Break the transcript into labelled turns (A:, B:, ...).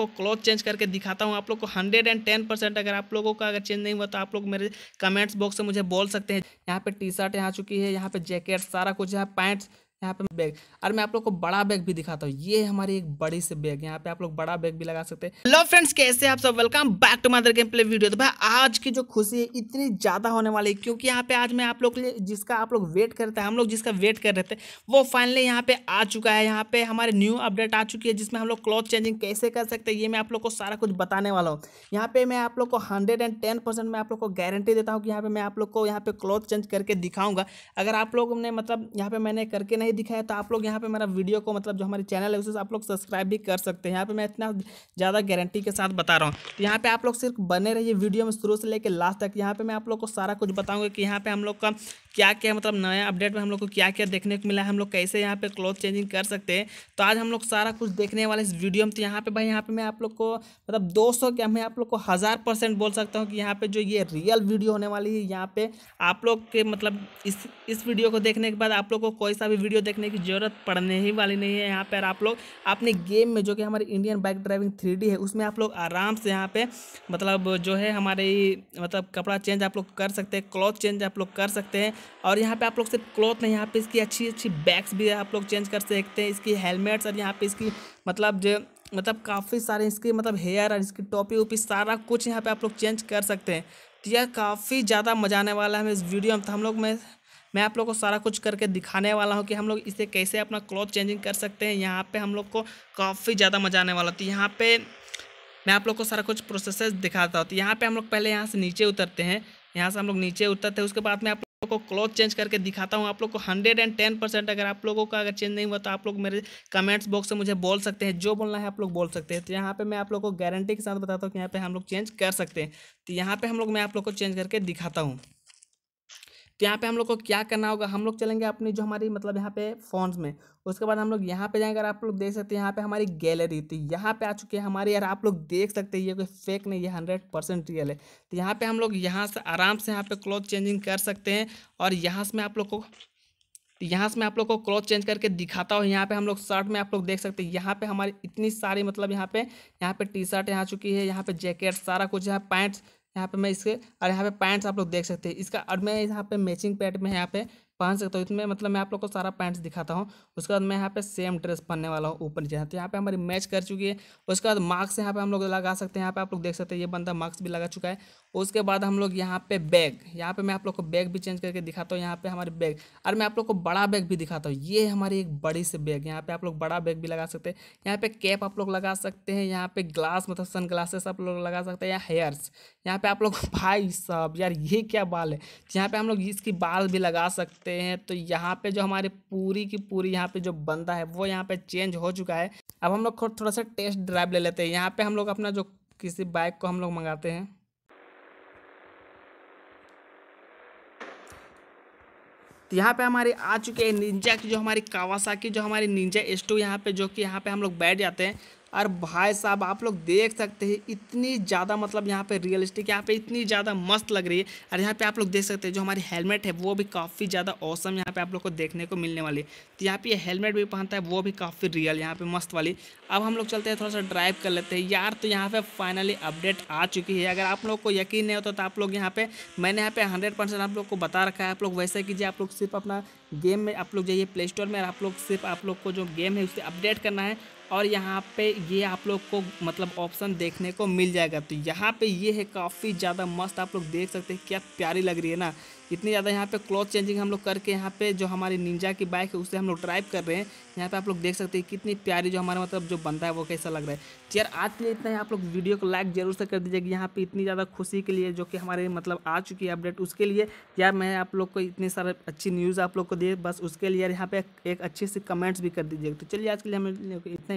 A: आपको cloth change करके दिखाता हूँ आप लोग को हंड्रेड एंड टेन परसेंट अगर आप लोगों का अगर चेंज नहीं हुआ तो आप लोग मेरे कमेंट्स बॉक्स से मुझे बोल सकते हैं यहाँ पे टी शर्ट यहाँ चुकी है यहाँ पे जैकेट सारा कुछ है पैंट्स यहाँ पे बैग और मैं आप लोग को बड़ा बैग भी दिखाता हूँ ये हमारी एक बड़ी से बैग यहाँ पे आप लोग बड़ा बैग भी लगा सकते हैं लव फ्रेंड्स कैसे आप सब welcome back to mother game play video तो भाई आज की जो खुशी है इतनी ज़्यादा होने वाली है क्योंकि यहाँ पे आज मैं आप लोग के लिए जिसका आप लोग वेट करते हैं हम लोग जिसका वेट कर रहे थे वो फाइनली यहाँ पे आ चुका है यहाँ पे हमारे न्यू अपडेट आ चुकी है जिसमें हम लोग क्लॉथ चेंजिंग कैसे कर सकते हैं ये मैं आप लोग को सारा कुछ बताने वाला हूँ यहाँ पे मैं आप लोग को हंड्रेड एंड टेन परसेंट मैं आप लोग को गारंटी देता हूँ कि यहाँ पे मैं आप लोग को यहाँ पे क्लॉथ चेंज करके दिखाऊंगा अगर आप लोग ने मतलब यहाँ पे मैंने करके नहीं नहीं दिखाया तो आप लोग यहाँ पे मेरा वीडियो को मतलब जो हमारे चैनल है उसे आप लोग सब्सक्राइब भी कर सकते हैं यहाँ पे मैं इतना ज़्यादा गारंटी के साथ बता रहा हूँ तो यहाँ पे आप लोग सिर्फ बने रहिए वीडियो में शुरू से लेकर लास्ट तक यहाँ पे मैं आप लोग को सारा कुछ बताऊँगा कि यहाँ पर हम लोग का क्या क्या मतलब नया अपडेट में हम लोग को क्या क्या देखने को मिला है हम लोग कैसे यहाँ पे क्लोथ चेंजिंग कर सकते हैं तो आज हम लोग सारा कुछ देखने वाले इस वीडियो में तो यहाँ पे भाई यहाँ पे मैं आप लोग को मतलब 200 क्या मैं आप लोग को हज़ार परसेंट बोल सकता हूँ कि यहाँ पे जो ये रियल वीडियो होने वाली है यहाँ पर आप लोग के मतलब इस इस वीडियो को देखने के बाद आप लोग को कोई सा भी वीडियो वीडियो देखने की ज़रूरत पड़ने ही वाली नहीं है यहाँ पर आप लोग अपने गेम में जो कि हमारी इंडियन बाइक ड्राइविंग थ्री है उसमें आप लोग आराम से यहाँ पे मतलब जो है हमारे मतलब कपड़ा चेंज आप लोग कर सकते हैं क्लॉथ चेंज आप लोग कर सकते हैं और यहाँ पर आप लोग सिर्फ क्लॉथ नहीं यहाँ पर इसकी अच्छी अच्छी बैग्स भी आप लोग चेंज कर सकते हैं इसकी हेलमेट्स और यहाँ पर इसकी मतलब जो मतलब काफ़ी सारे इसके मतलब हेयर और इसकी टॉपी वोपी सारा कुछ यहाँ पे आप लोग चेंज कर सकते हैं तो यह काफ़ी ज़्यादा मजा आने वाला है इस वीडियो में तो हम लोग मैं मैं आप लोगों को सारा कुछ करके दिखाने वाला हूँ कि हम लोग इसे कैसे अपना क्लॉथ चेंजिंग कर सकते हैं यहाँ पे हम लोग को काफ़ी ज़्यादा मज़ा आने वाला तो यहाँ पे मैं आप लोग को सारा कुछ प्रोसेस दिखाता हूँ तो यहाँ पे हम लोग पहले यहाँ से नीचे उतरते हैं यहाँ से हम लोग नीचे उतरते हैं उसके बाद में आप लोग को क्लॉथ चेंज करके दिखाता हूँ आप लोग को हंड्रेड एंड टेन परसेंट अगर आप लोगों का अगर चेंज नहीं हुआ तो आप लोग मेरे कमेंट्स बॉक्स से मुझे बोल सकते हैं जो बोलना है आप लोग बोल सकते हैं तो यहाँ पे मैं आप लोग को गारंटी के साथ बताता हूँ कि यहाँ पे हम लोग चेंज कर सकते हैं तो यहाँ पे हम लोग मैं आप लोग को चेंज करके दिखाता हूँ तो यहाँ पे हम लोग को क्या करना होगा हम लोग चलेंगे अपनी जो हमारी मतलब यहाँ पे फोन में उसके बाद हम लोग यहाँ पे जाएंगे आप लोग देख सकते हैं यहाँ पे हमारी गैलरी तो यहाँ पे आ चुकी है हमारी यार आप लोग देख सकते हैं ये कोई फेक नहीं ये हंड्रेड परसेंट रियल है तो यहाँ पे हम लोग यहाँ से आराम से यहाँ पे क्लॉथ चेंजिंग कर सकते हैं और यहाँ से मैं आप लोग को तो यहाँ से मैं आप लोग को क्लॉथ चेंज करके दिखाता हूँ यहाँ पे हम लोग शर्ट में आप लोग देख सकते हैं यहाँ पे हमारी इतनी सारी मतलब यहाँ पे यहाँ पे टी शर्ट यहाँ चुकी है यहाँ पे जैकेट सारा कुछ है पैंट्स यहाँ पे मैं इसके और यहाँ पे पैंट्स आप लोग देख सकते हैं इसका और मैं यहाँ पे मैचिंग पैंट में यहाँ पे पहन सकते हो इसमें मतलब मैं आप लोग को सारा पैंट्स दिखाता हूँ उसके बाद मैं यहाँ पे सेम ड्रेस पहनने वाला हूँ ऊपर जहाँ तो यहाँ पे हमारी मैच कर चुकी है उसके बाद मार्क्स यहाँ पे हम लोग लगा सकते हैं यहाँ पे आप लोग देख सकते हैं ये बंदा मार्क्स भी लगा चुका है उसके बाद हम लोग यहाँ पे बैग यहाँ पे मैं आप लोग को बैग भी चेंज करके दिखाता हूँ यहाँ पे हमारे बैग और मैं आप लोग को बड़ा बैग भी दिखाता हूँ ये हमारी एक बड़ी से बैग यहाँ पे आप लोग बड़ा बैग भी लगा सकते हैं यहाँ पे कैप आप लोग लगा सकते हैं यहाँ पे ग्लास मतलब सन ग्लासेस आप लोग लगा सकते हैं या हेयर्स यहाँ पे आप लोग भाई साहब यार ये क्या बाल है यहाँ पे हम लोग इसकी बाल भी लगा सकते सकते हैं तो यहाँ पे जो हमारी पूरी की पूरी यहाँ पे जो बंदा है वो यहाँ पे चेंज हो चुका है अब हम लोग थोड़ा सा टेस्ट ड्राइव ले लेते हैं यहाँ पे हम लोग अपना जो किसी बाइक को हम लोग मंगाते हैं तो यहाँ पे हमारी आ चुके हैं निंजा की जो हमारी कावासाकी जो हमारी निंजा एस टू यहाँ पे जो कि यहाँ पे हम लोग बैठ जाते हैं और भाई साहब आप लोग देख सकते हैं इतनी ज़्यादा मतलब यहाँ पे रियलिस्टिक यहाँ पे इतनी ज़्यादा मस्त लग रही है और यहाँ पे आप लोग देख सकते हैं जो हमारी हेलमेट है वो भी काफ़ी ज़्यादा औसम यहाँ पे आप लोग को देखने को मिलने वाली है तो यहाँ पे हेलमेट भी पहनता है वो भी काफ़ी रियल यहाँ पे मस्त वाली अब हम लोग चलते हैं थोड़ा सा ड्राइव कर लेते हैं यार तो यहाँ पर फाइनली अपडेट आ चुकी है अगर आप लोग को यकीन नहीं होता तो आप लोग यहाँ पर मैंने यहाँ पर हंड्रेड आप लोग को बता रखा है आप लोग वैसे कीजिए आप लोग सिर्फ अपना गेम में आप लोग जाइए प्ले स्टोर में और आप लोग सिर्फ आप लोग को जो गेम है उसे अपडेट करना है और यहाँ पे ये आप लोग को मतलब ऑप्शन देखने को मिल जाएगा तो यहाँ पे ये है काफ़ी ज़्यादा मस्त आप लोग देख सकते हैं क्या प्यारी लग रही है ना इतनी ज़्यादा यहाँ पे क्लॉथ चेंजिंग हम लोग करके यहाँ पे जो हमारी निंजा की बाइक है उससे हम लोग ड्राइव कर रहे हैं यहाँ पे आप लोग देख सकते हैं कितनी प्यारी जो हमारा मतलब जो बनता है वो कैसा लग रहा है तो यार आज के लिए इतना ही आप लोग वीडियो को लाइक जरूर से कर दीजिएगा यहाँ पर इतनी ज़्यादा खुशी के लिए जो कि हमारे मतलब आ चुकी है अपडेट उसके लिए यार मैं आप लोग को इतनी सारे अच्छी न्यूज़ आप लोग को दिए बस उसके लिए यार यहाँ पे एक अच्छे से कमेंट्स भी कर दीजिएगा तो चलिए आज के लिए हम इतना